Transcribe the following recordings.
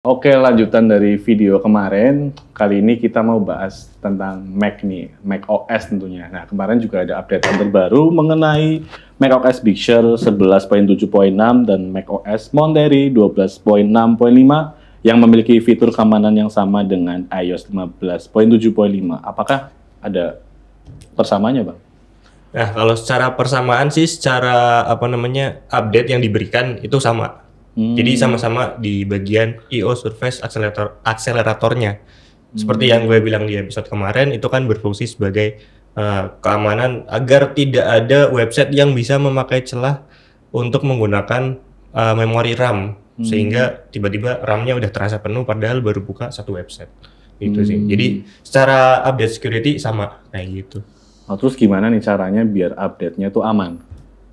Oke, lanjutan dari video kemarin. Kali ini kita mau bahas tentang Mac nih, Mac OS tentunya. Nah, kemarin juga ada update terbaru mengenai Mac OS Big Sur 11.7.6 dan Mac OS Monterey 12.6.5 yang memiliki fitur keamanan yang sama dengan iOS 15.7.5. Apakah ada persamaannya, Bang? Nah, kalau secara persamaan sih secara apa namanya? update yang diberikan itu sama Hmm. Jadi sama-sama di bagian IO Surface Accelerator akseleratornya. Seperti hmm. yang gue bilang di episode kemarin itu kan berfungsi sebagai uh, keamanan agar tidak ada website yang bisa memakai celah untuk menggunakan uh, memori RAM hmm. sehingga tiba-tiba RAM-nya udah terasa penuh padahal baru buka satu website. Gitu hmm. sih. Jadi secara update security sama kayak gitu. Oh, terus gimana nih caranya biar update-nya tuh aman?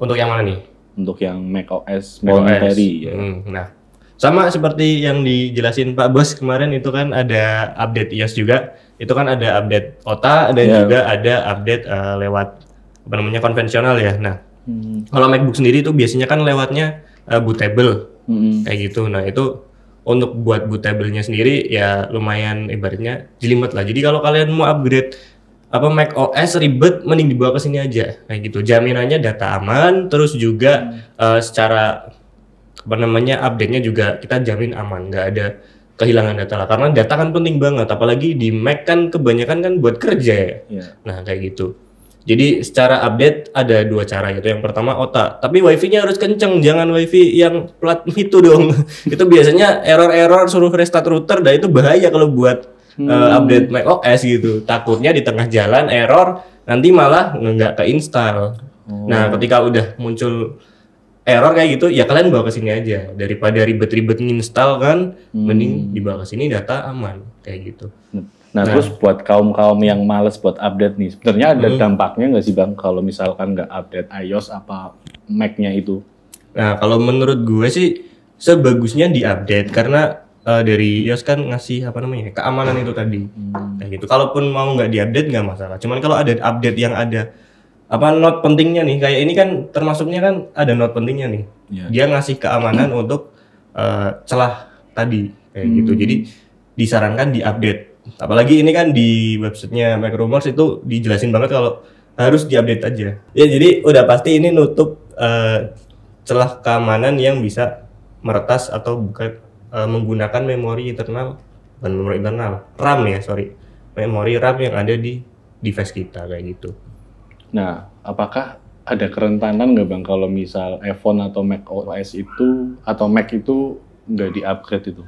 Untuk yang mana nih? untuk yang Mac OS ya. Hmm, nah, sama seperti yang dijelasin Pak Bos kemarin itu kan ada update iOS juga. Itu kan ada update OTA dan yeah. juga ada update uh, lewat apa namanya konvensional ya. Nah, hmm. kalau MacBook sendiri itu biasanya kan lewatnya uh, bootable hmm. kayak gitu. Nah, itu untuk buat bootable-nya sendiri ya lumayan ibaratnya jelimet lah. Jadi kalau kalian mau upgrade apa Mac OS ribet mending dibawa ke sini aja kayak gitu jaminannya data aman terus juga hmm. uh, secara apa namanya update-nya juga kita jamin aman nggak ada kehilangan data lah karena data kan penting banget apalagi di Mac kan kebanyakan kan buat kerja ya yeah. nah kayak gitu jadi secara update ada dua cara gitu yang pertama otak tapi wifi-nya harus kenceng jangan wifi yang plat itu dong itu biasanya error-error suruh restart router dan itu bahaya kalau buat hmm. Eh, update Mac OS gitu. Takutnya di tengah jalan error nanti malah nggak keinstall. Hmm. Nah, ketika udah muncul error kayak gitu, ya kalian bawa ke sini aja daripada ribet-ribet nginstal kan, hmm. mending dibawa ke sini data aman kayak gitu. Nah, nah, terus buat kaum-kaum yang males buat update nih, sebenarnya ada hmm. dampaknya nggak sih Bang kalau misalkan nggak update iOS apa Mac-nya itu? Nah, kalau menurut gue sih sebagusnya diupdate karena uh, dari iOS kan ngasih apa namanya keamanan itu tadi hmm. kayak gitu kalaupun mau nggak diupdate nggak masalah cuman kalau ada update yang ada apa not pentingnya nih kayak ini kan termasuknya kan ada not pentingnya nih yeah. dia ngasih keamanan hmm. untuk uh, celah tadi kayak gitu. hmm. gitu jadi disarankan diupdate apalagi ini kan di websitenya Micromars itu dijelasin banget kalau harus diupdate aja ya jadi udah pasti ini nutup uh, celah keamanan yang bisa meretas atau bukan uh, menggunakan memori internal dan memori internal RAM ya sorry memori RAM yang ada di device kita kayak gitu. Nah, apakah ada kerentanan nggak bang kalau misal iPhone atau Mac OS itu atau Mac itu nggak diupgrade itu?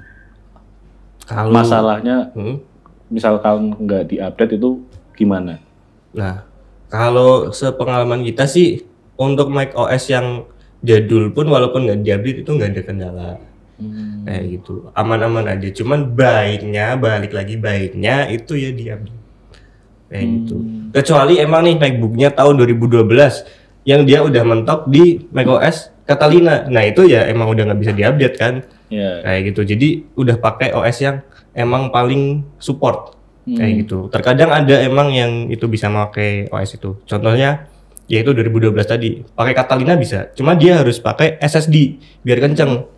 Kalau masalahnya, hmm? misalkan nggak diupdate itu gimana? Nah, kalau sepengalaman kita sih untuk Mac OS yang jadul pun walaupun nggak diupdate itu nggak ada kendala hmm. kayak gitu aman-aman aja cuman baiknya balik lagi baiknya itu ya diam kayak hmm. gitu kecuali emang nih MacBooknya tahun 2012 yang dia udah mentok di macOS Catalina nah itu ya emang udah nggak bisa diupdate kan yeah. kayak gitu jadi udah pakai OS yang emang paling support hmm. kayak gitu terkadang ada emang yang itu bisa pakai OS itu contohnya yaitu 2012 tadi pakai Catalina bisa cuma dia harus pakai SSD biar kenceng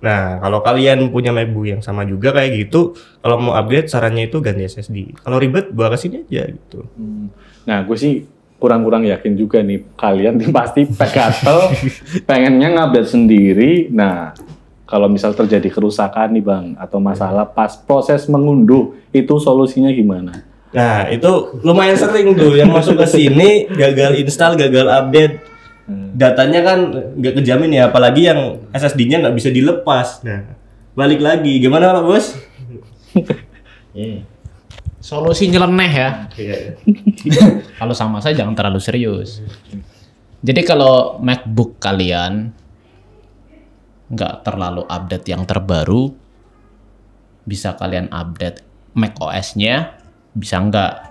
Nah, kalau kalian punya MacBook yang sama juga kayak gitu, kalau mau upgrade sarannya itu ganti SSD. Kalau ribet, bawa ke sini aja gitu. Hmm. Nah, gue sih kurang-kurang yakin juga nih kalian pasti pegatel pengennya ngupdate sendiri. Nah, kalau misal terjadi kerusakan nih Bang atau masalah pas proses mengunduh, itu solusinya gimana? Nah, itu lumayan sering tuh yang masuk ke sini gagal install, gagal update Hmm. Datanya kan nggak kejamin ya, apalagi yang SSD-nya nggak bisa dilepas. Nah. Balik lagi, gimana Pak Bos? yeah. Solusi nyeleneh ya. Iya, iya. kalau sama saya jangan terlalu serius. Jadi kalau MacBook kalian nggak terlalu update yang terbaru, bisa kalian update Mac OS-nya, bisa nggak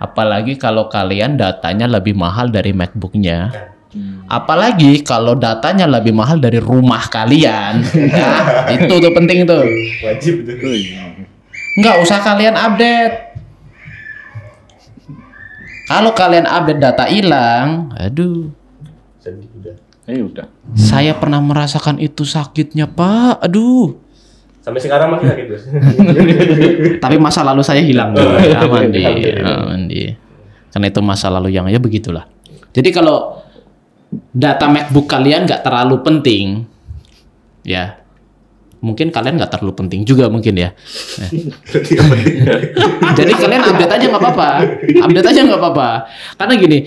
Apalagi kalau kalian datanya lebih mahal dari MacBooknya. nya hmm. Apalagi kalau datanya lebih mahal dari rumah kalian. Nah, itu tuh penting tuh. Wajib tuh. Nggak usah kalian update. Kalau kalian update data hilang, aduh. Eh, Saya pernah merasakan itu sakitnya, Pak. Aduh sampai sekarang masih sakit bos tapi masa lalu saya hilang ya, aman di iya, iya. aman di karena itu masa lalu yang ya begitulah jadi kalau data MacBook kalian nggak terlalu penting ya mungkin kalian nggak terlalu penting juga mungkin ya. Jadi kalian update aja nggak apa-apa, update aja nggak apa-apa. Karena gini,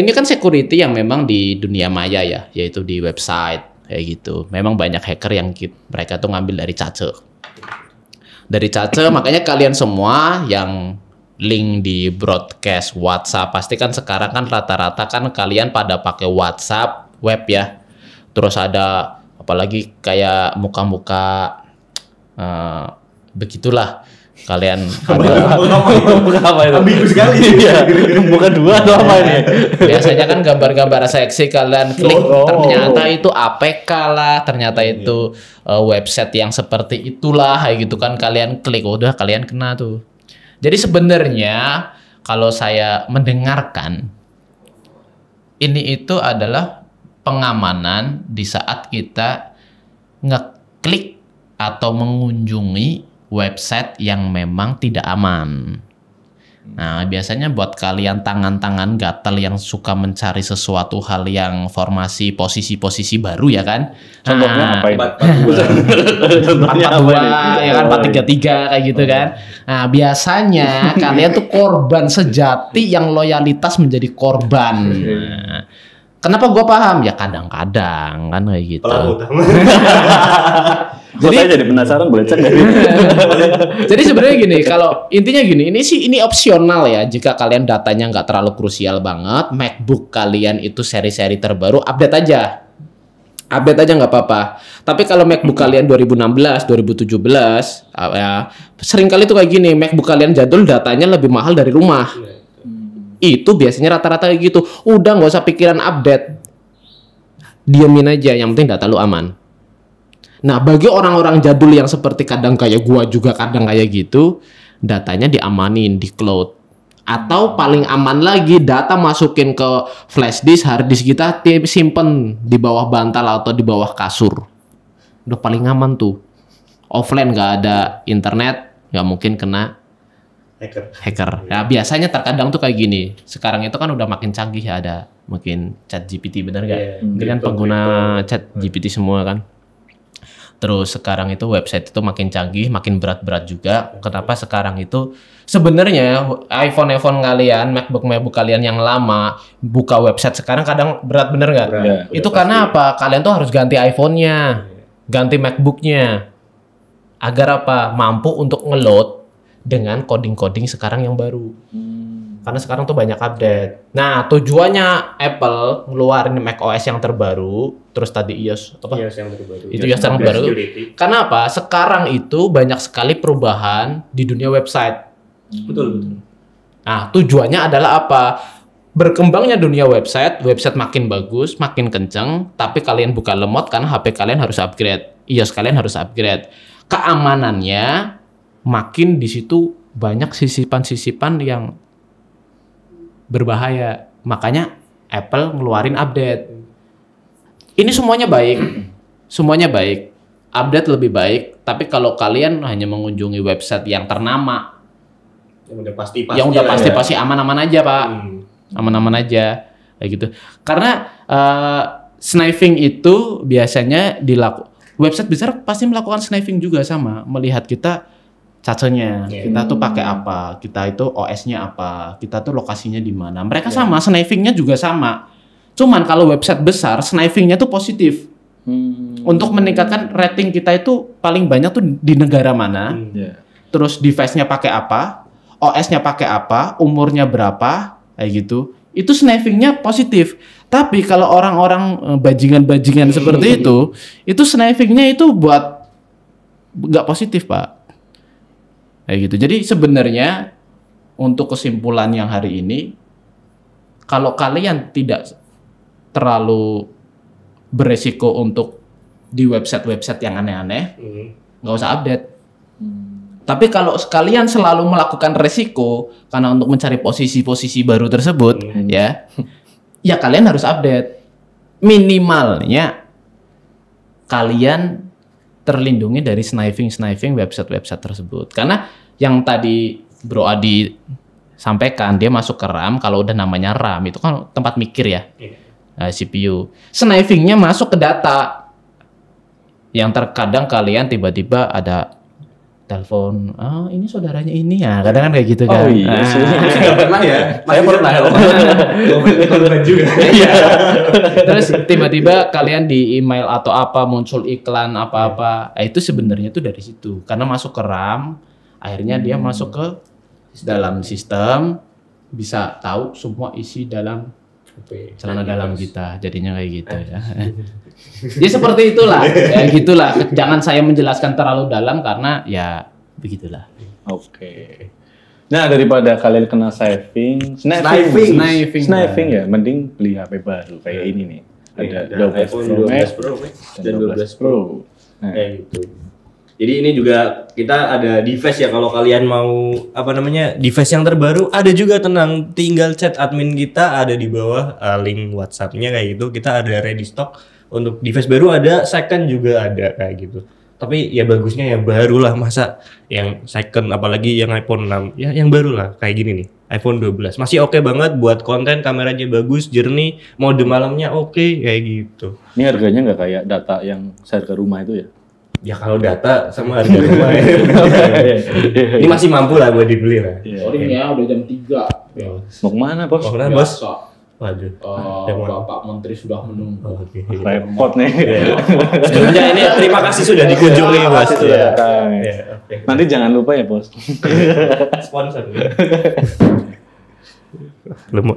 ini kan security yang memang di dunia maya ya, yaitu di website, kayak gitu. Memang banyak hacker yang mereka tuh ngambil dari cace. Dari cace makanya kalian semua yang link di broadcast WhatsApp pasti kan sekarang kan rata-rata kan kalian pada pakai WhatsApp web ya. Terus ada apalagi kayak muka-muka uh, begitulah kalian ambil apa itu? Ambigu sekali. Iya. Bukan dua atau apa ini? Biasanya kan gambar-gambar seksi kalian oh, klik oh. ternyata itu APK lah, ternyata iya. itu e, website yang seperti itulah kayak gitu kan kalian klik oh, udah kalian kena tuh. Jadi sebenarnya kalau saya mendengarkan ini itu adalah pengamanan di saat kita ngeklik atau mengunjungi website yang memang tidak aman. Nah, biasanya buat kalian tangan-tangan gatel yang suka mencari sesuatu hal yang formasi posisi-posisi baru ya kan. Contohnya nah, apa ini? 442 ya kan 433 kayak gitu kan. Nah, biasanya kalian tuh korban sejati yang loyalitas menjadi korban. kenapa gua paham? Ya kadang-kadang kan kayak gitu. Jadi saya jadi penasaran boleh cek dari. jadi sebenarnya gini, kalau intinya gini, ini sih ini opsional ya. Jika kalian datanya nggak terlalu krusial banget, MacBook kalian itu seri-seri terbaru, update aja. Update aja nggak apa-apa. Tapi kalau MacBook hmm. kalian 2016, 2017, ah, ya, sering kali tuh kayak gini, MacBook kalian jadul datanya lebih mahal dari rumah. Itu biasanya rata-rata kayak gitu. Udah nggak usah pikiran update. Diamin aja, yang penting data lu aman. Nah, bagi orang-orang jadul yang seperti kadang kayak gua juga kadang kayak gitu, datanya diamanin di cloud. Atau paling aman lagi data masukin ke flash disk, hard disk kita simpen di bawah bantal atau di bawah kasur. Udah paling aman tuh. Offline nggak ada internet, nggak mungkin kena hacker. Hacker. Ya, biasanya terkadang tuh kayak gini. Sekarang itu kan udah makin canggih ya ada mungkin chat GPT benar nggak? Yeah, iya, mungkin kan pengguna chat GPT semua kan Terus sekarang itu website itu makin canggih, makin berat-berat juga. Kenapa sekarang itu sebenarnya iPhone iPhone kalian, MacBook MacBook kalian yang lama buka website sekarang kadang berat bener nggak? Ya, itu karena apa? Kalian tuh harus ganti iPhone-nya, ganti MacBook-nya. Agar apa? Mampu untuk ngeload dengan coding-coding sekarang yang baru. Hmm karena sekarang tuh banyak update. Nah, tujuannya Apple ngeluarin macOS yang terbaru, terus tadi iOS apa? iOS yang terbaru. Itu iOS, iOS yang terbaru. Karena apa? Sekarang itu banyak sekali perubahan di dunia website. Betul, betul. Nah, tujuannya adalah apa? Berkembangnya dunia website, website makin bagus, makin kenceng, tapi kalian buka lemot karena HP kalian harus upgrade, iOS kalian harus upgrade. Keamanannya makin di situ banyak sisipan-sisipan yang berbahaya. Makanya Apple ngeluarin update. Ini semuanya baik. Semuanya baik. Update lebih baik, tapi kalau kalian hanya mengunjungi website yang ternama yang udah pasti pasti yang udah ya. pasti pasti aman-aman aja, Pak. Hmm. Aman-aman aja. Kayak gitu. Karena uh, eh, sniping itu biasanya dilakukan website besar pasti melakukan sniffing juga sama melihat kita chargernya yeah. kita tuh pakai apa kita itu OS-nya apa kita tuh lokasinya di mana mereka yeah. sama snifingnya juga sama cuman kalau website besar snifingnya tuh positif hmm. untuk meningkatkan rating kita itu paling banyak tuh di negara mana yeah. terus device-nya pakai apa OS-nya pakai apa umurnya berapa kayak gitu itu snifingnya positif tapi kalau orang-orang eh, bajingan-bajingan seperti iya. itu itu snifingnya itu buat nggak positif pak Kayak gitu. Jadi sebenarnya untuk kesimpulan yang hari ini, kalau kalian tidak terlalu beresiko untuk di website-website yang aneh-aneh, hmm. nggak -aneh, usah update. Hmm. Tapi kalau sekalian selalu melakukan resiko karena untuk mencari posisi-posisi baru tersebut, hmm. ya, ya kalian harus update. Minimalnya kalian terlindungi dari sniping-sniping website-website tersebut. Karena yang tadi Bro Adi sampaikan, dia masuk ke RAM kalau udah namanya RAM itu kan tempat mikir ya. uh, iya. nah, CPU. Snipingnya masuk ke data yang terkadang kalian tiba-tiba ada telepon oh ini saudaranya ini ya kadang kan kayak gitu oh, kan oh iya nah. sih ah. nggak pernah ya saya pernah juga iya. terus tiba-tiba kalian di email atau apa muncul iklan apa-apa nah, itu sebenarnya itu dari situ karena masuk ke RAM akhirnya hmm. dia masuk ke dalam sistem bisa tahu semua isi dalam celana dalam kita jadinya kayak gitu ya Jadi ya, seperti itulah ya gitulah jangan saya menjelaskan terlalu dalam karena ya begitulah oke okay. nah daripada kalian kena saving sniping sniping sniping ya mending beli HP baru kayak ini nih ada ya, 12, 12 Pro dan 12 Pro nah. itu. jadi ini juga kita ada device ya kalau kalian mau apa namanya device yang terbaru ada juga tenang tinggal chat admin kita ada di bawah uh, link WhatsAppnya kayak gitu kita ada ready stock untuk device baru ada, second juga ada kayak gitu. Tapi ya bagusnya ya barulah masa yang second apalagi yang iPhone 6 ya yang barulah kayak gini nih iPhone 12 masih oke okay banget buat konten kameranya bagus jernih mode malamnya oke okay, kayak gitu. Ini harganya nggak kayak data yang saya ke rumah itu ya? ya kalau data sama harga rumah ya. Iya, iya, iya. ini masih mampu lah buat dibeli lah. Sorry ya, udah jam 3. Mau kemana bos? Mau kemana bos? lanjut. Uh, eh, Demon. Bapak Menteri sudah menunggu. Oh, okay. Repot nih. Iya. Sebenarnya ini terima kasih sudah dikunjungi ya, Mas. ya. Ya, okay. Nanti jangan lupa ya, Bos. Sponsor.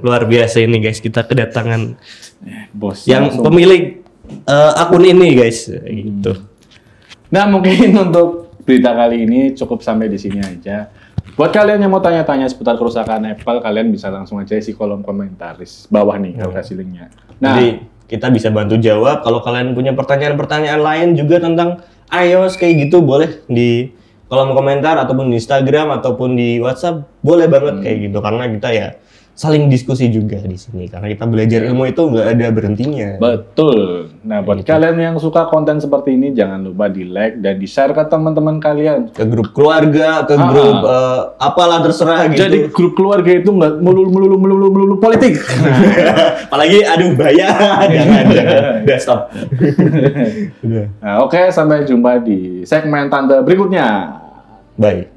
Luar biasa ini guys, kita kedatangan bos yang langsung. pemilik uh, akun ini guys gitu. hmm. Nah, mungkin untuk berita kali ini cukup sampai di sini aja. Buat kalian yang mau tanya-tanya seputar kerusakan Apple, kalian bisa langsung aja isi kolom komentaris bawah nih kalau iya. kasih linknya. Nah, Jadi kita bisa bantu jawab. Kalau kalian punya pertanyaan-pertanyaan lain juga tentang iOS kayak gitu, boleh di kolom komentar ataupun di Instagram ataupun di WhatsApp, boleh banget hmm. kayak gitu karena kita ya saling diskusi juga di sini karena kita belajar iya. ilmu itu nggak ada berhentinya. Betul. Nah, buat gitu. kalian yang suka konten seperti ini jangan lupa di-like dan di-share ke teman-teman kalian, ke grup keluarga, ke ah. grup uh, apalah terserah gitu. Jadi grup keluarga itu nggak melulu melulu melulu melulu politik. Apalagi aduh bahaya. jangan jangan. stop. nah, oke okay, sampai jumpa di segmen tanda berikutnya. Bye.